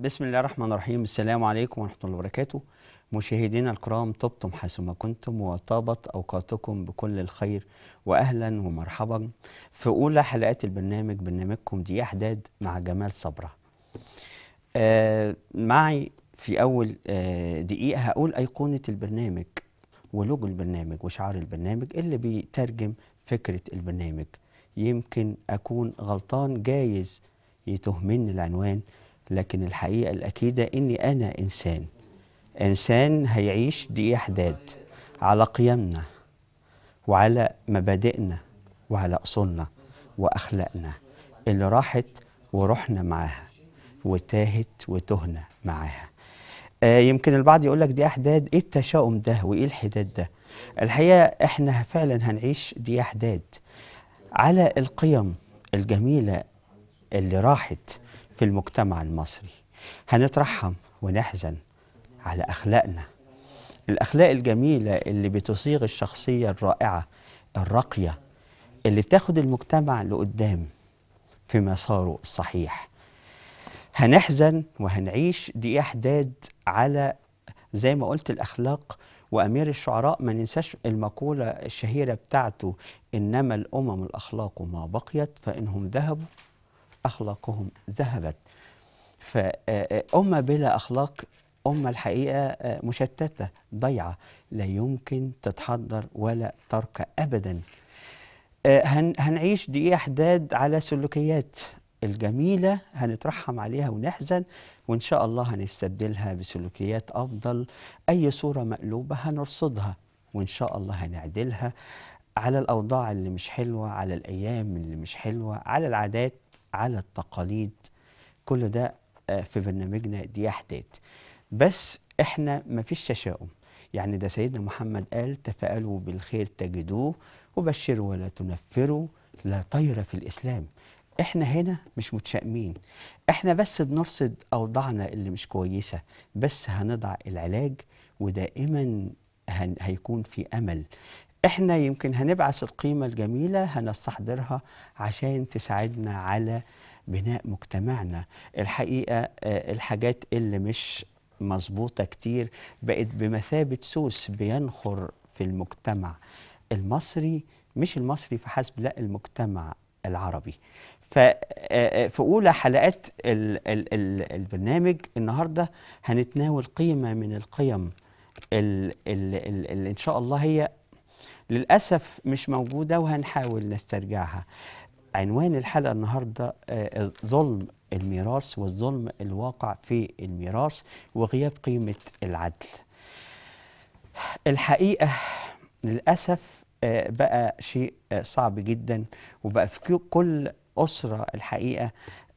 بسم الله الرحمن الرحيم السلام عليكم ورحمة الله وبركاته مشاهدينا الكرام طبتم حيثما كنتم وطابت أوقاتكم بكل الخير وأهلا ومرحبا في أولى حلقات البرنامج برنامجكم دي أحداد مع جمال صبرة آه، معي في أول آه، دقيقة هقول أيقونة البرنامج ولوجو البرنامج وشعار البرنامج اللي بيترجم فكرة البرنامج يمكن أكون غلطان جايز يتهمني العنوان لكن الحقيقة الأكيدة إني أنا إنسان إنسان هيعيش دقيقة حداد على قيمنا وعلى مبادئنا وعلى أصولنا وأخلاقنا اللي راحت ورحنا معاها وتاهت وتهنا معاها آه يمكن البعض يقول لك دي أحداد إيه التشاؤم ده وإيه الحداد ده الحقيقة إحنا فعلا هنعيش دي أحداد على القيم الجميلة اللي راحت في المجتمع المصري هنترحم ونحزن على أخلاقنا الأخلاق الجميلة اللي بتصيغ الشخصية الرائعة الراقية اللي بتاخد المجتمع لقدام في مساره الصحيح هنحزن وهنعيش دي أحداد على زي ما قلت الأخلاق وأمير الشعراء ما ننساش المقولة الشهيرة بتاعته إنما الأمم الأخلاق ما بقيت فإنهم ذهبوا أخلاقهم ذهبت فأمة بلا أخلاق أمة الحقيقة مشتتة ضيعة لا يمكن تتحضر ولا ترقى أبدا هنعيش دقيقة حداد على سلوكيات الجميلة هنترحم عليها ونحزن وإن شاء الله هنستبدلها بسلوكيات أفضل أي صورة مقلوبة هنرصدها وإن شاء الله هنعدلها على الأوضاع اللي مش حلوة على الأيام اللي مش حلوة على العادات على التقاليد كل ده آه، في برنامجنا دي ديت بس احنا مفيش تشاؤم يعني ده سيدنا محمد قال تفاءلوا بالخير تجدوه وبشروا ولا تنفروا لا طير في الاسلام احنا هنا مش متشائمين احنا بس بنرصد اوضاعنا اللي مش كويسه بس هنضع العلاج ودائما هيكون في امل احنا يمكن هنبعث القيمة الجميلة هنستحضرها عشان تساعدنا على بناء مجتمعنا الحقيقة آه، الحاجات اللي مش مظبوطة كتير بقت بمثابة سوس بينخر في المجتمع المصري مش المصري فحسب لا المجتمع العربي آه، آه، في أولى حلقات البرنامج النهاردة هنتناول قيمة من القيم اللي إن شاء الله هي للأسف مش موجودة وهنحاول نسترجعها عنوان الحلقة النهاردة آه، ظلم الميراث والظلم الواقع في الميراث وغياب قيمة العدل الحقيقة للأسف آه، بقى شيء آه، صعب جدا وبقى في كل أسرة الحقيقة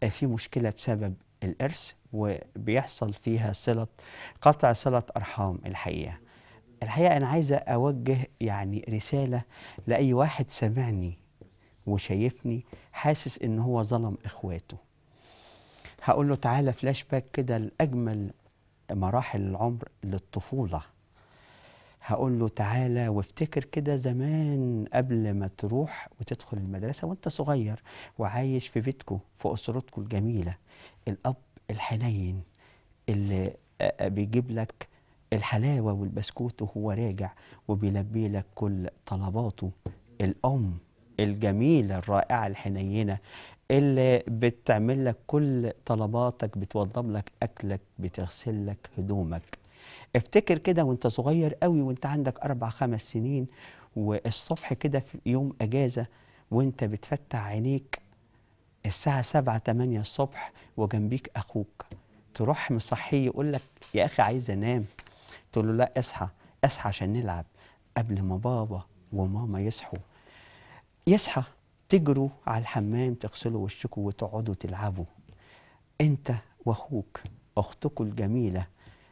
في مشكلة بسبب الإرث وبيحصل فيها صلة قطع صلة أرحام الحقيقة الحقيقه انا عايز اوجه يعني رساله لاي واحد سمعني وشايفني حاسس ان هو ظلم اخواته هقول له تعالى فلاش باك كده لاجمل مراحل العمر للطفوله هقول له تعالى وافتكر كده زمان قبل ما تروح وتدخل المدرسه وانت صغير وعايش في بيتكم في اسرتكم الجميله الاب الحنين اللي بيجيب لك الحلاوة والبسكوت وهو راجع وبيلبي لك كل طلباته الأم الجميلة الرائعة الحنينة اللي بتعمل لك كل طلباتك بتوضب لك أكلك بتغسل لك هدومك افتكر كده وانت صغير قوي وانت عندك أربع خمس سنين والصبح كده في يوم أجازة وانت بتفتح عينيك الساعة سبعة تمانية الصبح وجنبيك أخوك تروح مصحيه يقول لك يا أخي عايز أنام قلت له لا اصحى اصحى عشان نلعب قبل ما بابا وماما يصحوا يصحى تجروا على الحمام تغسلوا وشكم وتقعدوا تلعبوا انت واخوك اختكم الجميله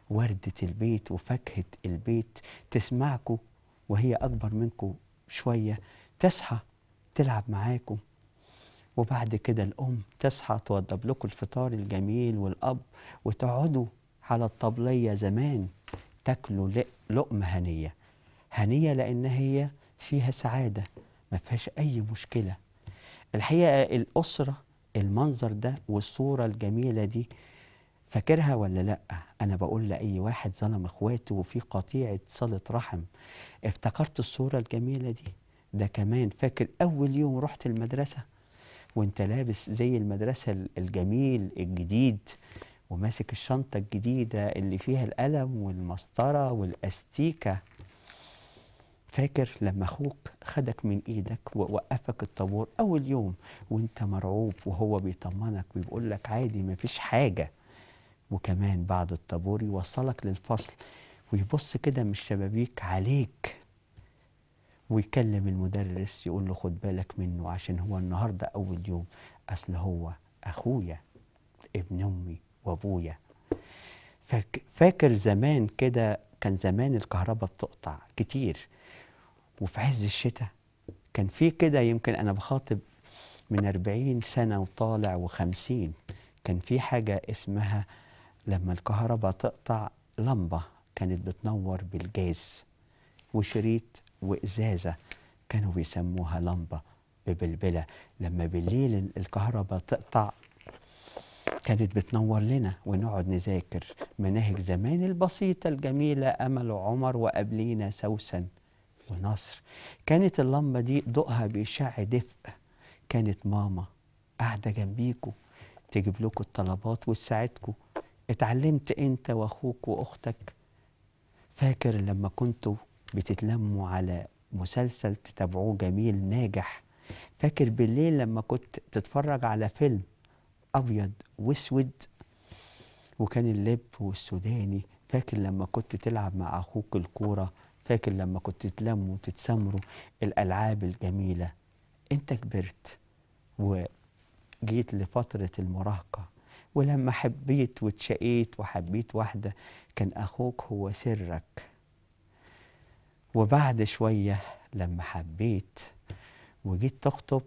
وردة البيت وفاكهة البيت تسمعكم وهي أكبر منكم شوية تصحى تلعب معاكم وبعد كده الأم تصحى توضب لكم الفطار الجميل والأب وتقعدوا على الطبلية زمان تاكلوا لقمة هنية هنية لأن هي فيها سعادة ما فيهاش أي مشكلة الحقيقة الأسرة المنظر ده والصورة الجميلة دي فاكرها ولا لا انا بقول لاي واحد ظلم اخواته وفي قطيعه صله رحم افتكرت الصوره الجميله دي ده كمان فاكر اول يوم رحت المدرسه وانت لابس زي المدرسه الجميل الجديد وماسك الشنطة الجديدة اللي فيها القلم والمسطرة والأستيكة فاكر لما أخوك خدك من إيدك ووقفك الطابور أول يوم وأنت مرعوب وهو بيطمنك بيقول لك عادي مفيش حاجة وكمان بعد الطابور يوصلك للفصل ويبص كده من الشبابيك عليك ويكلم المدرس يقول له خد بالك منه عشان هو النهارده اول يوم اصل هو اخويا ابن امي وابويا فاكر زمان كده كان زمان الكهرباء بتقطع كتير وفي عز الشتاء كان في كده يمكن انا بخاطب من 40 سنه وطالع و50 كان في حاجه اسمها لما الكهرباء تقطع لمبه كانت بتنور بالجاز وشريط وازازه كانوا بيسموها لمبه ببلبله لما بالليل الكهرباء تقطع كانت بتنور لنا ونقعد نذاكر مناهج زمان البسيطة الجميلة أمل وعمر وقبلينا سوسن ونصر كانت اللمبة دي ضوءها بيشع دفء كانت ماما قاعدة جنبيكوا تجيب لكم الطلبات وتساعدكوا اتعلمت انت واخوك واختك فاكر لما كنتوا بتتلموا على مسلسل تتابعوه جميل ناجح فاكر بالليل لما كنت تتفرج على فيلم ابيض واسود وكان اللب والسوداني فاكر لما كنت تلعب مع اخوك الكوره فاكر لما كنت تلموا وتتسامروا الالعاب الجميله انت كبرت وجيت لفتره المراهقه ولما حبيت واتشقيت وحبيت واحده كان اخوك هو سرك وبعد شويه لما حبيت وجيت تخطب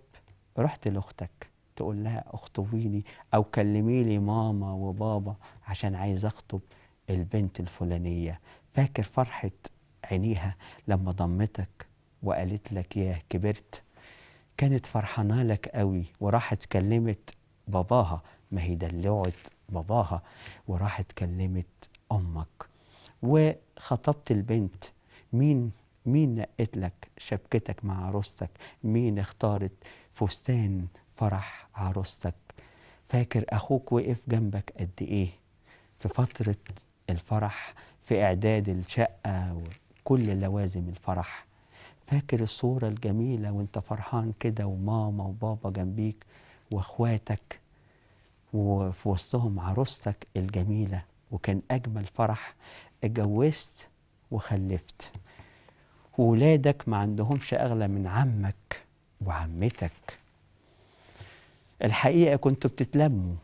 رحت لاختك تقول لها اخطبيني او كلمي لي ماما وبابا عشان عايز اخطب البنت الفلانيه فاكر فرحه عينيها لما ضمتك وقالت لك ياه كبرت كانت فرحانه لك قوي وراحت كلمت باباها ما هي دلعت باباها وراحت كلمت امك وخطبت البنت مين مين نقت لك شبكتك مع عروستك مين اختارت فستان فرح عروستك فاكر أخوك وقف جنبك قد إيه في فترة الفرح في إعداد الشقة وكل لوازم الفرح فاكر الصورة الجميلة وانت فرحان كده وماما وبابا جنبيك واخواتك وفي وسطهم عروستك الجميلة وكان أجمل فرح اتجوزت وخلفت وولادك ما عندهمش أغلى من عمك وعمتك الحقيقه كنتوا بتتلموا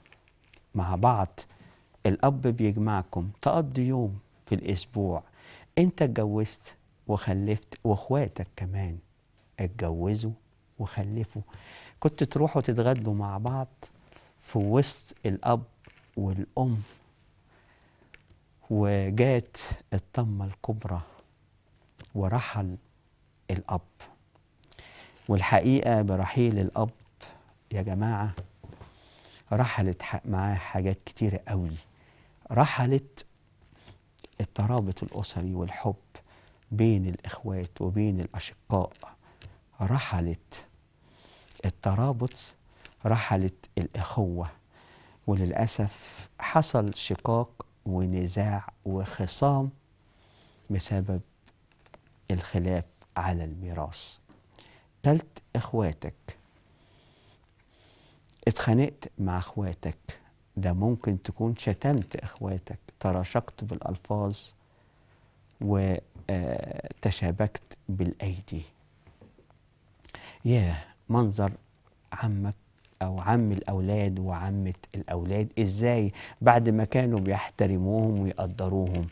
مع بعض الاب بيجمعكم تقضي يوم في الاسبوع انت اتجوزت وخلفت واخواتك كمان اتجوزوا وخلفوا كنت تروحوا تتغدوا مع بعض في وسط الاب والام وجات الطمة الكبرى ورحل الأب والحقيقة برحيل الأب يا جماعة رحلت معاه حاجات كتيرة قوي رحلت الترابط الأسري والحب بين الإخوات وبين الأشقاء رحلت الترابط رحلت الإخوة وللأسف حصل شقاق ونزاع وخصام بسبب الخلاف على الميراث تلت إخواتك اتخانقت مع اخواتك ده ممكن تكون شتمت اخواتك تراشقت بالالفاظ وتشابكت آه، بالايدي ياه منظر عمك او عم الاولاد وعمه الاولاد ازاي بعد ما كانوا بيحترموهم ويقدروهم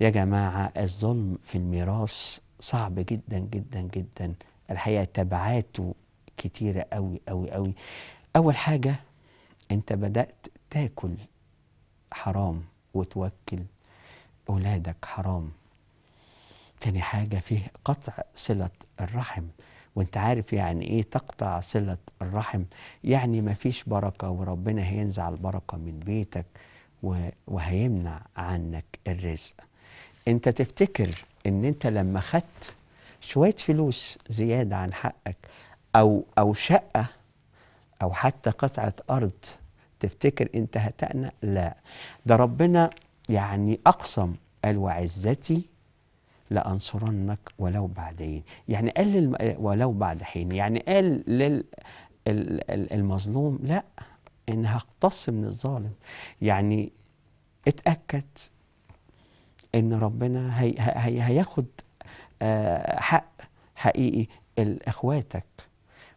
يا جماعه الظلم في الميراث صعب جدا جدا جدا الحقيقه تبعاته كتيره قوي قوي قوي أول حاجة أنت بدأت تاكل حرام وتوكل أولادك حرام تاني حاجة فيه قطع صلة الرحم وانت عارف يعني ايه تقطع صلة الرحم يعني مفيش بركة وربنا هينزع البركة من بيتك وهيمنع عنك الرزق انت تفتكر ان انت لما خدت شوية فلوس زيادة عن حقك او او شقة أو حتى قطعة أرض تفتكر أنت هتأنى لا ده ربنا يعني أقسم قال وعزتي لأنصرنك ولو بعدين يعني قال ولو بعد حين يعني قال للمظلوم يعني لا أنا هقتص من الظالم يعني اتأكد إن ربنا هي هي هياخد آه، حق حقيقي لإخواتك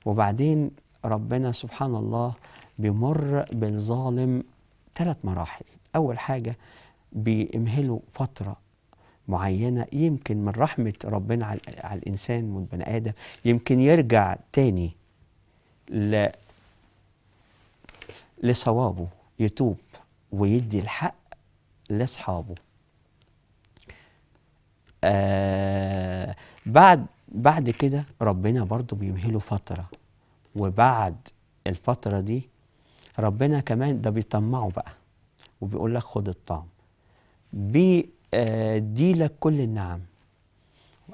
وبعدين ربنا سبحان الله بيمر بالظالم ثلاث مراحل أول حاجة بيمهله فترة معينة يمكن من رحمة ربنا على الإنسان والبني آدم يمكن يرجع تاني ل... لصوابه يتوب ويدي الحق لأصحابه آه بعد بعد كده ربنا برضو بيمهله فترة وبعد الفترة دي ربنا كمان ده بيطمعه بقى وبيقول لك خد الطعم بيدي لك كل النعم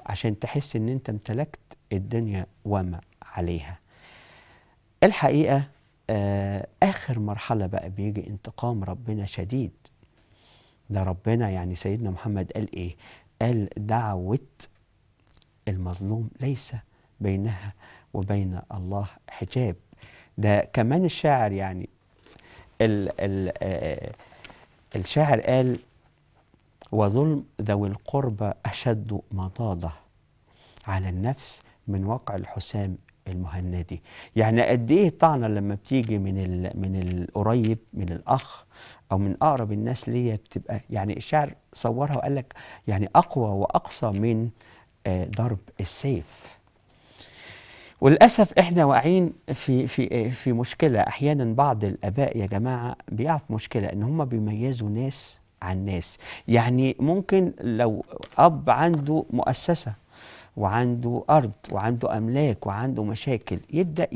عشان تحس ان انت امتلكت الدنيا وما عليها الحقيقة آه، آخر مرحلة بقى بيجي انتقام ربنا شديد ده ربنا يعني سيدنا محمد قال ايه قال دعوة المظلوم ليس بينها وبين الله حجاب ده كمان الشاعر يعني ال ال آه، الشاعر قال وظلم ذوي القربى أشد مضاضة على النفس من وقع الحسام المهندي يعني قد ايه الطعنه لما بتيجي من من القريب من الاخ او من اقرب الناس ليا بتبقى يعني الشاعر صورها وقال لك يعني اقوى واقصى من آه، ضرب السيف وللاسف احنا واقعين في في في مشكله احيانا بعض الاباء يا جماعه بيقع في مشكله ان هم بيميزوا ناس عن ناس يعني ممكن لو اب عنده مؤسسه وعنده ارض وعنده املاك وعنده مشاكل يبدا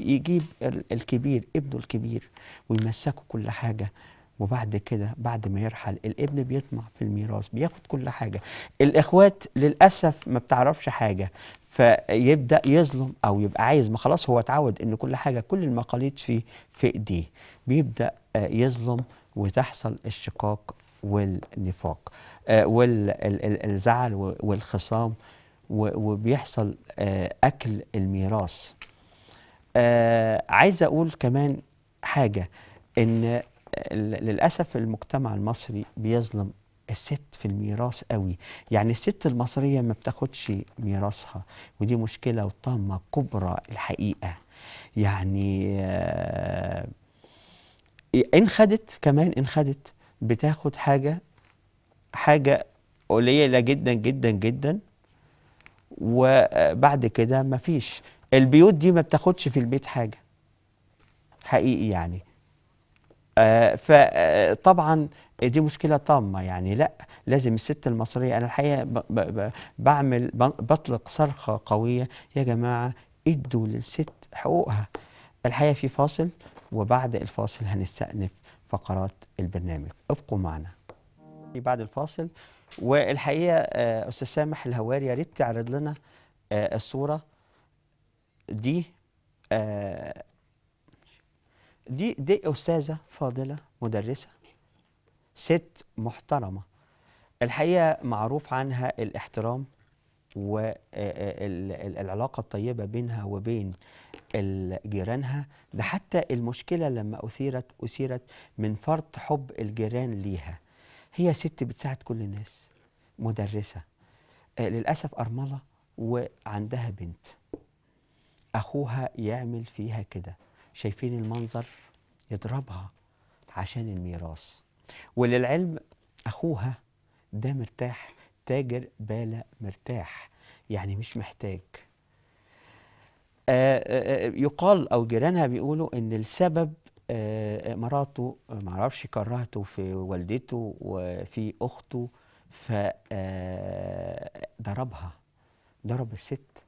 يجيب الكبير ابنه الكبير ويمسكه كل حاجه وبعد كده بعد ما يرحل الابن بيطمع في الميراث بياخد كل حاجة الإخوات للأسف ما بتعرفش حاجة فيبدأ يظلم أو يبقى عايز ما خلاص هو اتعود إن كل حاجة كل المقاليد في في إيديه بيبدأ آه، يظلم وتحصل الشقاق والنفاق آه، والزعل والخصام وبيحصل آه، أكل الميراث عايز أقول كمان حاجة إن للأسف المجتمع المصري بيظلم الست في الميراث قوي يعني الست المصرية ما بتاخدش ميراثها ودي مشكلة وطامة كبرى الحقيقة يعني آه، إن خدت كمان إن خدت بتاخد حاجة حاجة قليلة جدا جدا جدا وبعد كده مفيش البيوت دي ما بتاخدش في البيت حاجة حقيقي يعني آه، فطبعا آه، دي مشكلة طامة يعني لا لازم الست المصرية أنا الحقيقة بعمل بطلق صرخة قوية يا جماعة ادوا للست حقوقها الحقيقة في فاصل وبعد الفاصل هنستأنف فقرات البرنامج ابقوا معنا بعد الفاصل والحقيقة آه، أستاذ سامح الهواري يا ريت تعرض لنا الصورة دي دي دي استاذه فاضله مدرسه ست محترمه الحقيقه معروف عنها الاحترام والعلاقه آه، آه، الطيبه بينها وبين جيرانها ده حتى المشكله لما اثيرت اثيرت من فرط حب الجيران ليها هي ست بتساعد كل الناس مدرسه آه، للاسف ارمله وعندها بنت اخوها يعمل فيها كده شايفين المنظر يضربها عشان الميراث وللعلم أخوها ده مرتاح تاجر بالا مرتاح يعني مش محتاج آه، آه، آه، يقال أو جيرانها بيقولوا إن السبب مراته ما اعرفش كرهته في والدته وفي أخته فضربها ضرب الست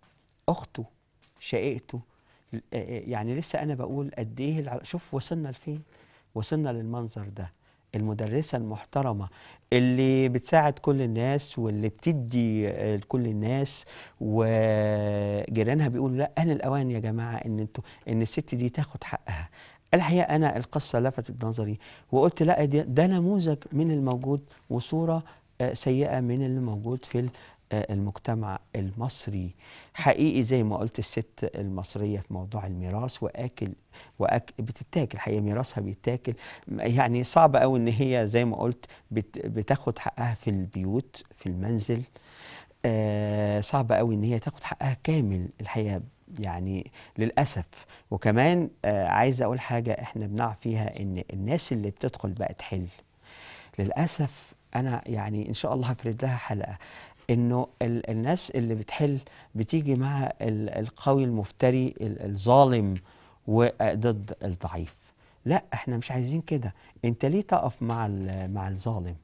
أخته شقيقته آه، آه، يعني لسه انا بقول قد ايه شوف وصلنا لفين وصلنا للمنظر ده المدرسة المحترمة اللي بتساعد كل الناس واللي بتدي آه، لكل الناس وجيرانها بيقولوا لا أنا الأوان يا جماعة إن انتوا إن الست دي تاخد حقها الحقيقة أنا القصة لفتت نظري وقلت لا ده نموذج من الموجود وصورة سيئة من اللي موجود في المجتمع المصري حقيقي زي ما قلت الست المصرية في موضوع الميراث وآكل وأك بتتاكل الحقيقة ميراثها بيتاكل يعني صعب قوي إن هي زي ما قلت بت بتاخد حقها في البيوت في المنزل آه صعب قوي إن هي تاخد حقها كامل الحقيقة يعني للأسف وكمان آه عايز أقول حاجة إحنا بنعرف فيها إن الناس اللي بتدخل بقى تحل للأسف أنا يعني إن شاء الله هفرد لها حلقة انه الناس اللي بتحل بتيجي مع القوي المفتري الظالم وضد الضعيف لا احنا مش عايزين كده انت ليه تقف مع مع الظالم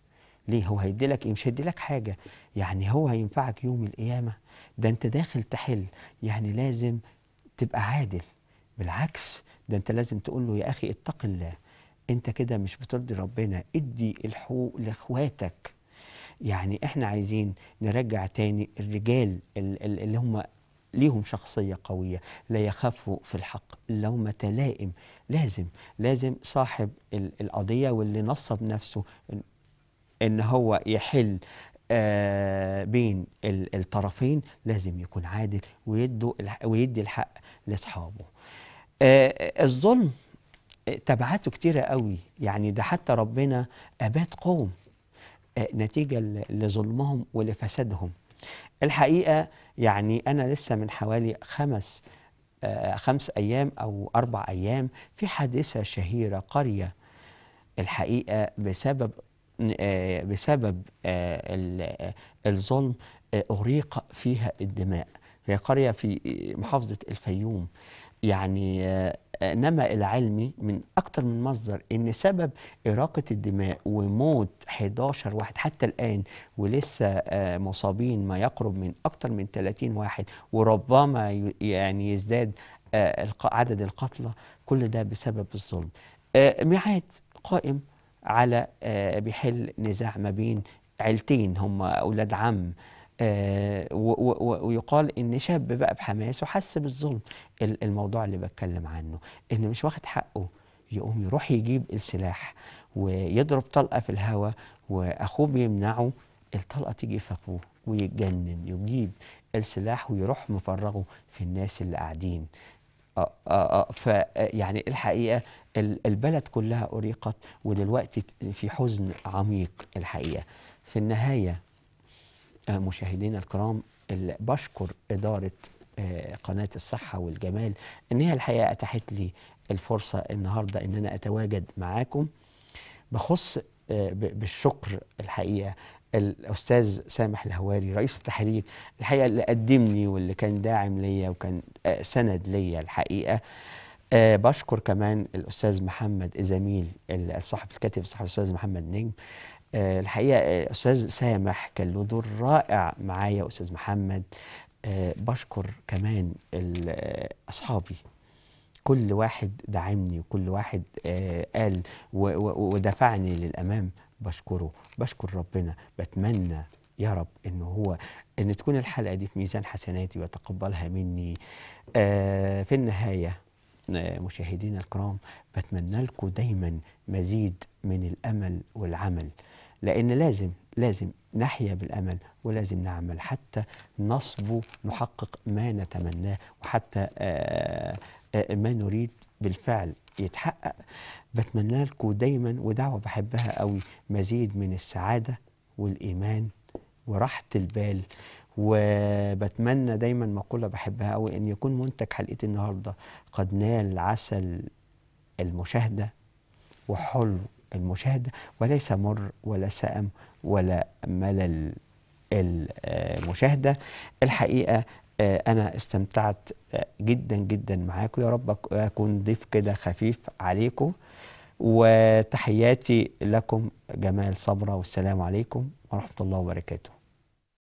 ليه هو هيديلك ايه مش هيديلك حاجه يعني هو هينفعك يوم القيامه ده انت داخل تحل يعني لازم تبقى عادل بالعكس ده انت لازم تقول له يا اخي اتق الله انت كده مش بترضي ربنا ادي الحقوق لاخواتك يعني احنا عايزين نرجع تاني الرجال اللي هم ليهم شخصية قوية لا يخافوا في الحق ما تلائم لازم لازم صاحب القضية واللي نصب نفسه ان هو يحل آه بين الطرفين لازم يكون عادل ويدو ويدي الحق لاصحابه آه الظلم تبعاته كتيرة قوي يعني ده حتى ربنا أبات قوم نتيجة لظلمهم ولفسادهم الحقيقة يعني أنا لسه من حوالي خمس آه، خمس أيام أو أربع أيام في حادثة شهيرة قرية الحقيقة بسبب آه، بسبب آه، الظلم أغريق فيها الدماء هي قرية في محافظة الفيوم يعني آه، نما العلمي من أكتر من مصدر إن سبب إراقة الدماء وموت 11 واحد حتى الآن ولسه آه، مصابين ما يقرب من أكتر من 30 واحد وربما يعني يزداد آه، عدد القتلى كل ده بسبب الظلم ميعاد قائم على بيحل نزاع ما بين عيلتين هم أولاد عم آه، ويقال ان شاب بقى بحماسه حس بالظلم الموضوع اللي بتكلم عنه ان مش واخد حقه يقوم يروح يجيب السلاح ويضرب طلقه في الهواء واخوه بيمنعه الطلقه تيجي في اخوه ويتجنن يجيب السلاح ويروح مفرغه في الناس اللي قاعدين آه آه فيعني الحقيقه البلد كلها اريقت ودلوقتي في حزن عميق الحقيقه في النهايه مشاهدينا الكرام بشكر إدارة آه، قناة الصحة والجمال إن هي الحقيقة أتاحت لي الفرصة النهاردة إن أنا أتواجد معاكم بخص آه، بالشكر الحقيقة الأستاذ سامح الهواري رئيس التحرير الحقيقة اللي قدمني واللي كان داعم ليا وكان آه، سند ليا الحقيقة أه بشكر كمان الأستاذ محمد الزميل الصحفي الكاتب الصحفي الأستاذ محمد نجم آه، الحقيقه آه، استاذ سامح كان له دور رائع معايا استاذ محمد آه، بشكر كمان اصحابي كل واحد دعمني وكل واحد قال ودفعني للامام بشكره بشكر ربنا بتمنى يا رب ان هو ان تكون الحلقه دي في ميزان حسناتي ويتقبلها مني في النهايه مشاهدينا الكرام بتمنى لكم دايما مزيد من الامل والعمل لأن لازم لازم نحيا بالأمل ولازم نعمل حتى نصبو نحقق ما نتمناه وحتى آآ آه، آآ آه، ما نريد بالفعل يتحقق بتمنى لكم دايما ودعوة بحبها قوي مزيد من السعادة والإيمان وراحة البال وبتمنى دايما مقولة بحبها قوي أن يكون منتج حلقة النهاردة قد نال عسل المشاهدة وحلو المشاهد وليس مر ولا سأم ولا ملل المشاهدة الحقيقة آه، أنا استمتعت آه، جدا جدا معاكم يا رب أكون ضيف كده خفيف عليكم وتحياتي لكم جمال صبرا والسلام عليكم ورحمة الله وبركاته